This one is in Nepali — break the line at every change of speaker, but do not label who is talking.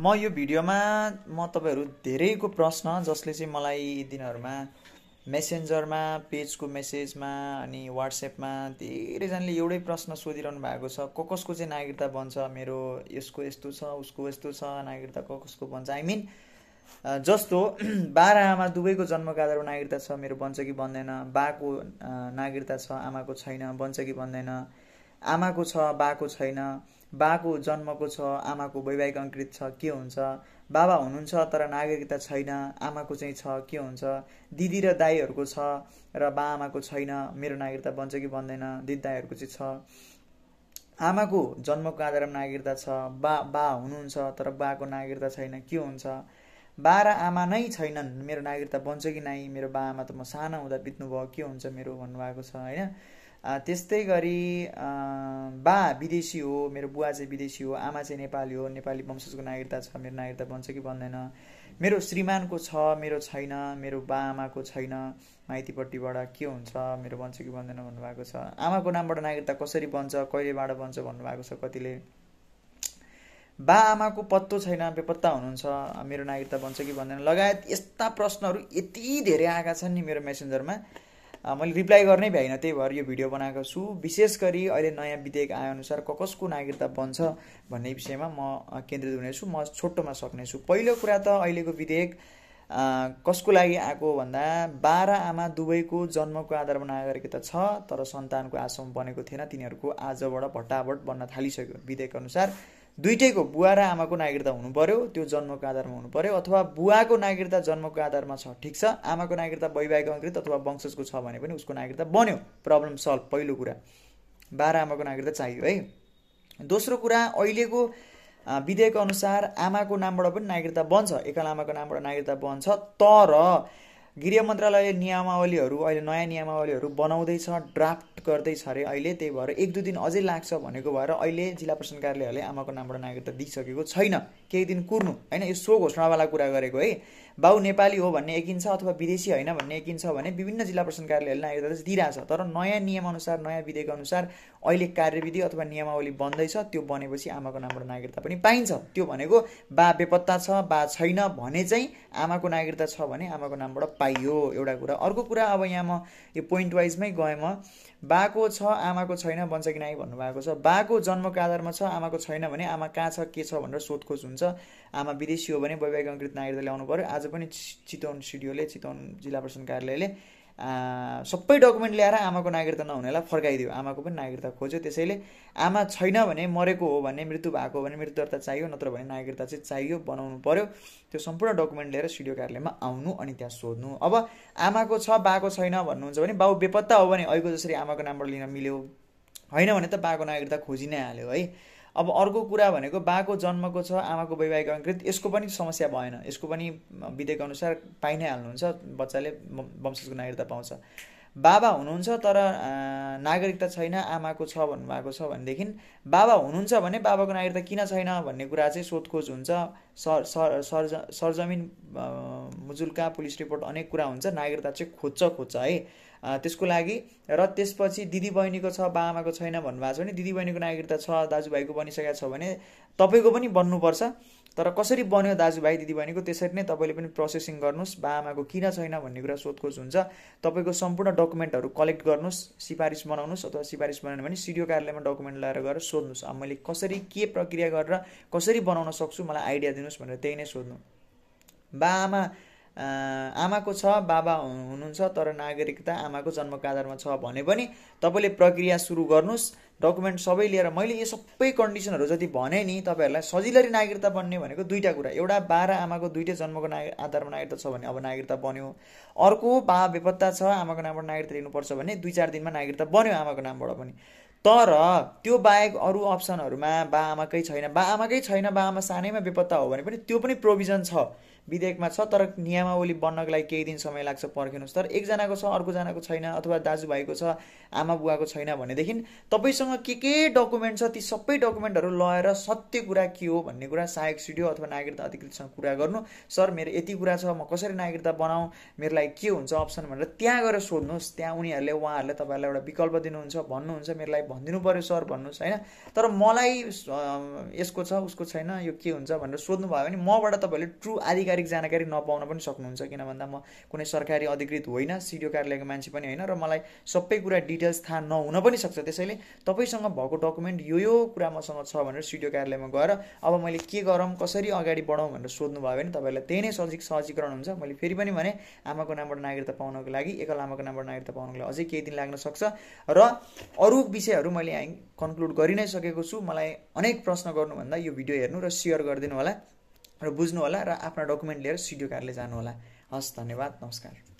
म यो भिडियोमा म तपाईँहरू धेरैको प्रश्न जसले चाहिँ मलाई यी दिनहरूमा मेसेन्जरमा पेजको मेसेजमा अनि वाट्सएपमा धेरैजनाले एउटै प्रश्न सोधिरहनु भएको छ को कसको चाहिँ नागरिकता बन्छ मेरो यसको यस्तो छ उसको यस्तो छ नागरिकता क कसको बन्छ आई मिन जस्तो बाह्र आमा दुवैको जन्मको आधारमा नागरिकता छ मेरो बन्छ कि बन्दैन बाको नागरिकता छ आमाको छैन बन्छ कि बन्दैन आमाको छ बाको छैन बाको जन्मको छ आमाको वैवाहिक अङ्कृत छ के हुन्छ बाबा हुनुहुन्छ तर नागरिकता छैन आमाको चाहिँ छ के हुन्छ दिदी र दाईहरूको छ र बा आमाको छैन मेरो नागरिकता बन्छ कि बन्दैन दिदी दाईहरूको चाहिँ छ आमाको जन्मको आधारमा नागरिकता छ बा बा हुनुहुन्छ तर बाको नागरिकता छैन के हुन्छ बा र आमा नै छैनन् मेरो नागरिकता बन्छ कि नाइ मेरो बा आमा त म साना हुँदा बित्नुभयो के हुन्छ मेरो भन्नुभएको छ होइन त्यस्तै गरी बा विदेशी हो मेरो बुवा चाहिँ विदेशी हो आमा चाहिँ नेपाली हो नेपाली वंशजको नागरिकता छ मेरो नागरिकता बन्छ कि बन्दैन मेरो श्रीमानको छ मेरो छैन मेरो बा आमाको छैन माइतीपट्टिबाट के हुन्छ मेरो बन्छ कि बन्दैन भन्नुभएको छ आमाको नामबाट नागरिकता कसरी बन्छ कहिलेबाट बन्छ भन्नुभएको छ कतिले बा आमाको पत्तो छैन बेपत्ता हुनुहुन्छ मेरो नागरिकता बन्छ कि भन्दैन लगायत यस्ता प्रश्नहरू यति धेरै आएका छन् नि मेरो मेसेन्जरमा मैले रिप्लाई गर्नै भ्याइनँ त्यही भएर यो भिडियो बनाएको छु विशेष गरी अहिले नयाँ विधेयक आएअनुसार क कसको नागरिकता बन्छ भन्ने विषयमा म केन्द्रित हुनेछु म छोटोमा सक्नेछु पहिलो कुरा त अहिलेको विधेयक कसको लागि आएको भन्दा बाह्र आमा दुवैको जन्मको आधारमा नागरिकता छ तर सन्तानको आश्रम बनेको थिएन तिनीहरूको आजबाट भट्टाभट बन्न थालिसक्यो विधेयक अनुसार दुइटैको बुवा र आमाको नागरिकता हुनु पर्यो त्यो जन्मको आधारमा हुनु पर्यो अथवा बुवाको नागरिकता जन्मको आधारमा छ ठिक छ आमाको नागरिकता वैवाहिक अङ्कृत अथवा वंशजको छ भने पनि उसको नागरिकता बन्यो प्रब्लम सल्भ पहिलो कुरा बाह्र आमाको नागरिकता चाहियो है दोस्रो कुरा अहिलेको विधेयक अनुसार आमाको नामबाट पनि नागरिकता बन्छ एकल आमाको नामबाट नागरिकता बन्छ तर गृह मन्त्रालयले नियमावलीहरू अहिले नयाँ नियमावलीहरू बनाउँदैछ ड्राफ्ट गर्दैछ अरे अहिले त्यही भएर एक दुई दिन अझै लाग्छ भनेको भएर अहिले जिल्ला प्रशासन कार्यालयले आमाको नामबाट नागरिकता दिइसकेको छैन केही दिन कुर्नु होइन यो सो घोषणावाला कुरा गरेको है बाउ नेपाली हो भन्ने एकिन्छ अथवा विदेशी होइन भन्ने एकिन्छ भने विभिन्न जिल्ला प्रशासन कार्यालयले नागरिकता चाहिँ दिइरहेछ तर नयाँ नियमअनुसार नयाँ अनुसार अहिले कार्यविधि अथवा नियमावली बन्दैछ त्यो बनेपछि आमाको नामबाट नागरिकता पनि पाइन्छ त्यो भनेको बा बेपत्ता छ बा छैन भने चाहिँ आमाको नागरिकता छ भने आमाको नामबाट पाइयो एउटा कुरा अर्को कुरा अब यहाँ म यो पोइन्ट वाइजमै गएँ म बाको छ आमाको छैन बन्छ कि नाइ भन्नुभएको छ बाको जन्मको आधारमा छ आमाको छैन भने आमा कहाँ छ के छ भनेर सोधखोज हुन्छ आमा विदेशी हो भने वैवाहिक अङ्कृत नागरिकता ल्याउनु पऱ्यो आज पनि चितवन स्टुडियोले चितवन जिल्ला प्रशासन कार्यालयले सबै डकुमेन्ट ल्याएर आमाको नागरिकता नहुनेलाई फर्काइदियो आमाको पनि नागरिकता खोज्यो त्यसैले आमा छैन भने मरेको हो भने मृत्यु भएको हो भने मृत्यु दर्ता चाहियो नत्र भने नागरिकता चाहिँ चाहियो बनाउनु पऱ्यो त्यो सम्पूर्ण डकुमेन्ट लिएर सिडिओ कार्यालयमा आउनु अनि त्यहाँ सोध्नु अब आमाको छ बाको छैन भन्नुहुन्छ भने बाउ बेपत्ता हो भने अहिलेको जसरी आमाको नामबाट लिन मिल्यो होइन भने त बाको नागरिकता खोजि नै हाल्यो है अब अर्को कुरा भनेको बाको जन्मको छ आमाको वैवाहिक अङ्कृत यसको पनि समस्या भएन यसको पनि विधेयक अनुसार पाइ नै हाल्नुहुन्छ बच्चाले वंशजको नागरिकता पाउँछ बाबा हुनुहुन्छ तर नागरिकता छैन आमाको छ भन्नुभएको छ भनेदेखि बाबा हुनुहुन्छ भने बाबाको नागरिकता किन छैन भन्ने कुरा चाहिँ सोधखोज हुन्छ सर सर सरजमिन मुजुल्का पुलिस रिपोर्ट अनेक कुरा हुन्छ नागरिकता चाहिँ खोज्छ खोज्छ है त्यसको लागि र त्यसपछि दिदी बहिनीको छ बा आमाको छैन भन्नुभएको छ भने दिदी बहिनीको नागरिकता छ दाजुभाइको बनिसकेको छ भने तपाईँको पनि बन्नुपर्छ तर कसरी बन्यो दाजुभाइ दिदीबहिनीको त्यसरी नै तपाईँले पनि प्रोसेसिङ गर्नुहोस् बा आमाको किन छैन भन्ने कुरा सोधखोज हुन्छ तपाईँको सम्पूर्ण डकुमेन्टहरू कलेक्ट गर्नुहोस् सिफारिस बनाउनुहोस् अथवा सिफारिस बनायो भने सिडिओ कार्यालयमा डकुमेन्ट लगाएर गएर सोध्नुहोस् अब मैले कसरी के प्रक्रिया गरेर कसरी बनाउन सक्छु मलाई आइडिया दिनुहोस् भनेर त्यही नै सोध्नु बा आमा आमाको छ बाबा हुनुहुन्छ तर नागरिकता आमाको जन्मको आधारमा छ भने पनि तपाईँले प्रक्रिया सुरु गर्नुहोस् डकुमेन्ट सबै लिएर मैले यो सबै कन्डिसनहरू जति भने नि तपाईँहरूलाई सजिलै नागरिकता बन्ने भनेको दुईवटा कुरा एउटा बाह्र आमाको दुइटै जन्मको नाग आधारमा नागरिकता छ भने अब नागरिकता बन्यो अर्को बा बेपत्ता छ आमाको नामबाट नागरिकता लिनुपर्छ भने दुई चार दिनमा नागरिकता बन्यो आमाको नामबाट पनि तर त्यो बाहेक अरू अप्सनहरूमा बा आमाकै छैन बा आमाकै छैन बा आमा सानैमा बेपत्ता हो भने पनि त्यो पनि प्रोभिजन छ विधेयकमा छ तर नियमावली बन्नको लागि केही दिन समय लाग्छ पर्खिनुहोस् तर एकजनाको छ अर्कोजनाको छैन अथवा दाजुभाइको छ आमा बुवाको छैन भनेदेखि तपाईँसँग के के डकुमेन्ट छ ती सबै डकुमेन्टहरू लगाएर सत्य कुरा के हो भन्ने कुरा सहायक सिडियो अथवा नागरिकता अधिकृतसँग कुरा गर्नु सर मेरो यति कुरा छ म कसरी नागरिकता बनाऊँ मेरो लागि के हुन्छ अप्सन भनेर त्यहाँ गएर सोध्नुहोस् त्यहाँ उनीहरूले उहाँहरूले तपाईँहरूलाई एउटा विकल्प दिनुहुन्छ भन्नुहुन्छ मेरो लागि भनिदिनु पऱ्यो सर भन्नुहोस् होइन तर मलाई यसको छ उसको छैन यो के हुन्छ भनेर सोध्नु भयो भने मबाट तपाईँहरूले ट्रु आधिकारिक आधिकारिक जानकारी नपाउन पनि सक्नुहुन्छ किन भन्दा म कुनै सरकारी अधिकृत होइन सिडिओ कार्यालयको मान्छे पनि होइन र मलाई सबै कुरा डिटेल्स थाहा नहुन पनि सक्छ त्यसैले तपाईँसँग भएको डकुमेन्ट यो यो कुरा मसँग छ भनेर सिडिओ कार्यालयमा गएर अब मैले के गरौँ कसरी अगाडि बढाउँ भनेर सोध्नुभयो भने तपाईँलाई त्यही नै सजिक सहजीकरण हुन्छ मैले फेरि पनि भने आमाको नामबाट नागरिकता पाउनको लागि एकल आमाको नामबाट नागरिकता पाउनको लागि अझै केही दिन लाग्न सक्छ र अरू विषयहरू मैले कन्क्लुड गरि नै सकेको छु मलाई अनेक प्रश्न गर्नुभन्दा यो भिडियो हेर्नु र सेयर गरिदिनु होला र बुझ्नु होला र आफ्ना डकुमेन्ट लिएर कार्डले कारले होला हस् धन्यवाद नमस्कार